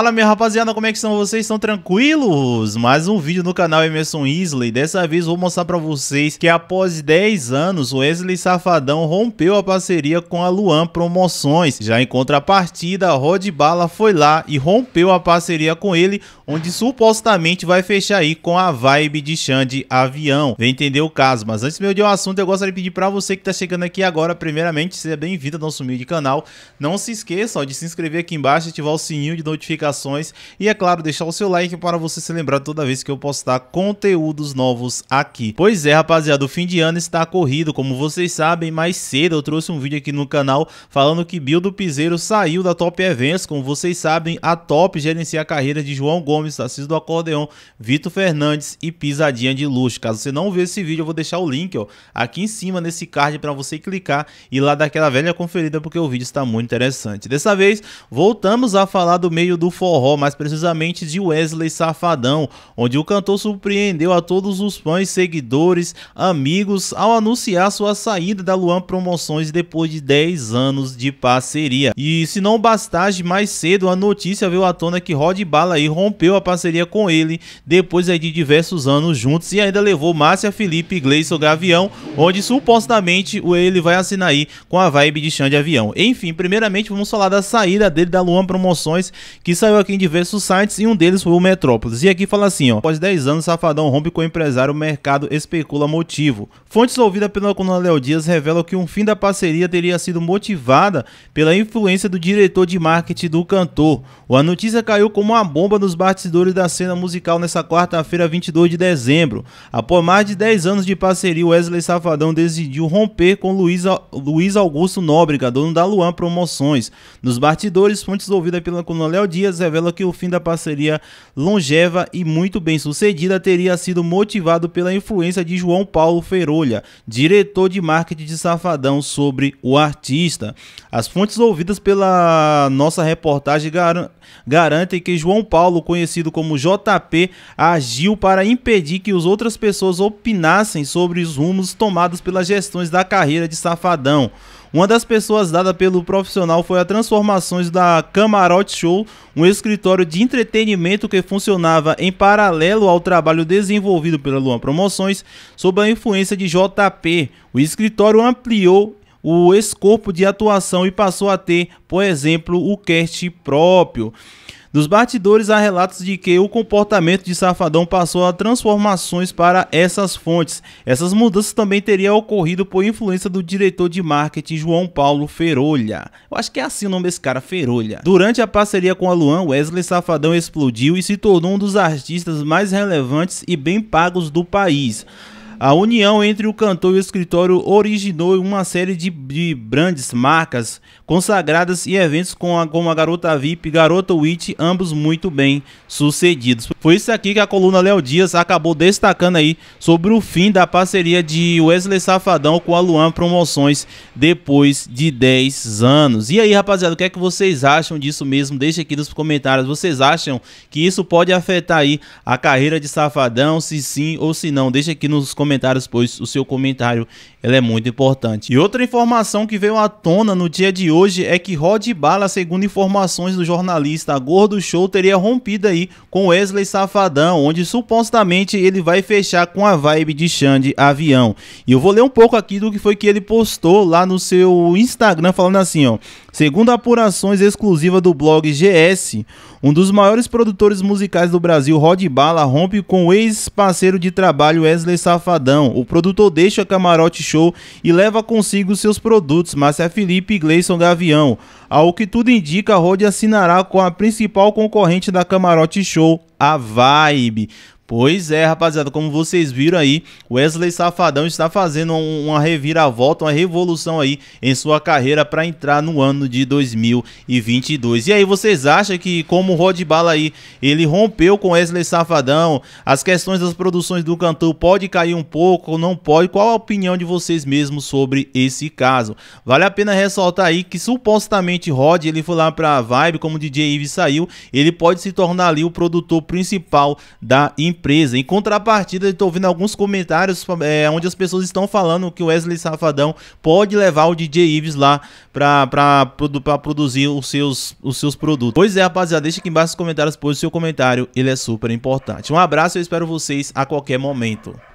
Fala minha rapaziada, como é que são vocês? Estão tranquilos? Mais um vídeo no canal Emerson Isley. Dessa vez vou mostrar pra vocês que após 10 anos, o Wesley Safadão rompeu a parceria com a Luan Promoções. Já em contrapartida, Rod Bala foi lá e rompeu a parceria com ele, onde supostamente vai fechar aí com a vibe de Xande Avião. Vem entender o caso, mas antes de eu ir ao assunto, eu gostaria de pedir pra você que tá chegando aqui agora, primeiramente, seja bem-vindo ao nosso humilde canal. Não se esqueça de se inscrever aqui embaixo e ativar o sininho de notificação notificações e, é claro, deixar o seu like para você se lembrar toda vez que eu postar conteúdos novos aqui. Pois é, rapaziada, o fim de ano está corrido, como vocês sabem, mais cedo eu trouxe um vídeo aqui no canal falando que do Piseiro saiu da Top Events, como vocês sabem, a Top gerencia a carreira de João Gomes, Assis do Acordeon, Vitor Fernandes e Pisadinha de Luxo. Caso você não viu esse vídeo, eu vou deixar o link ó, aqui em cima nesse card para você clicar e lá dar aquela velha conferida porque o vídeo está muito interessante. Dessa vez, voltamos a falar do meio do forró, mais precisamente de Wesley Safadão, onde o cantor surpreendeu a todos os fãs, seguidores, amigos ao anunciar sua saída da Luan Promoções depois de 10 anos de parceria. E se não bastasse, mais cedo a notícia veio à tona que Rod Bala rompeu a parceria com ele depois de diversos anos juntos e ainda levou Márcia Felipe e Gleison Gavião, onde supostamente ele vai assinar aí com a vibe de chão de avião. Enfim, primeiramente vamos falar da saída dele da Luan Promoções, que saiu aqui em diversos sites e um deles foi o Metrópolis. E aqui fala assim, ó. Após 10 anos, Safadão rompe com o empresário, o mercado especula motivo. Fontes ouvidas pela coluna Léo Dias revelam que um fim da parceria teria sido motivada pela influência do diretor de marketing do cantor. A notícia caiu como uma bomba nos bastidores da cena musical nessa quarta-feira, 22 de dezembro. Após mais de 10 anos de parceria, Wesley Safadão decidiu romper com Luiz, Luiz Augusto Nóbrega, dono da Luan Promoções. Nos bastidores, fontes ouvidas pela coluna Léo Dias revela que o fim da parceria longeva e muito bem sucedida teria sido motivado pela influência de João Paulo Ferolha, diretor de marketing de Safadão, sobre o artista. As fontes ouvidas pela nossa reportagem gar garantem que João Paulo, conhecido como JP, agiu para impedir que as outras pessoas opinassem sobre os rumos tomados pelas gestões da carreira de Safadão. Uma das pessoas dada pelo profissional foi a transformações da Camarote Show, um escritório de entretenimento que funcionava em paralelo ao trabalho desenvolvido pela Luan Promoções sob a influência de JP. O escritório ampliou o escopo de atuação e passou a ter, por exemplo, o cast próprio. Dos bastidores há relatos de que o comportamento de Safadão passou a transformações para essas fontes. Essas mudanças também teriam ocorrido por influência do diretor de marketing João Paulo Ferolha. Eu acho que é assim o nome desse cara, Ferolha. Durante a parceria com a Luan, Wesley Safadão explodiu e se tornou um dos artistas mais relevantes e bem pagos do país. A união entre o cantor e o escritório originou uma série de, de marcas consagradas e eventos com a, como a Garota VIP e Garota Witch, ambos muito bem sucedidos. Foi isso aqui que a coluna Léo Dias acabou destacando aí sobre o fim da parceria de Wesley Safadão com a Luan Promoções depois de 10 anos. E aí, rapaziada, o que é que vocês acham disso mesmo? Deixa aqui nos comentários. Vocês acham que isso pode afetar aí a carreira de Safadão? Se sim ou se não, deixa aqui nos comentários comentários, pois o seu comentário ele é muito importante. E outra informação que veio à tona no dia de hoje é que Rod Bala, segundo informações do jornalista Gordo Show, teria rompido aí com Wesley Safadão, onde supostamente ele vai fechar com a vibe de Xande Avião. E eu vou ler um pouco aqui do que foi que ele postou lá no seu Instagram, falando assim, ó. Segundo apurações exclusivas do blog GS, um dos maiores produtores musicais do Brasil, Rod Bala, rompe com o ex-parceiro de trabalho Wesley Safadão o produtor deixa a Camarote Show e leva consigo seus produtos Márcia Felipe e Gleison Gavião. Ao que tudo indica, Rode assinará com a principal concorrente da Camarote Show, a Vibe. Pois é, rapaziada, como vocês viram aí, Wesley Safadão está fazendo uma reviravolta, uma revolução aí em sua carreira para entrar no ano de 2022. E aí, vocês acham que como o Rod Bala aí, ele rompeu com Wesley Safadão, as questões das produções do cantor pode cair um pouco ou não pode? Qual a opinião de vocês mesmos sobre esse caso? Vale a pena ressaltar aí que supostamente Rod, ele foi lá para a Vibe, como o DJ Ives saiu, ele pode se tornar ali o produtor principal da empresa empresa. Em contrapartida, estou ouvindo alguns comentários é, onde as pessoas estão falando que o Wesley Safadão pode levar o DJ Ives lá para produ produzir os seus, os seus produtos. Pois é, rapaziada, deixa aqui embaixo nos comentários, pois o seu comentário ele é super importante. Um abraço, e eu espero vocês a qualquer momento.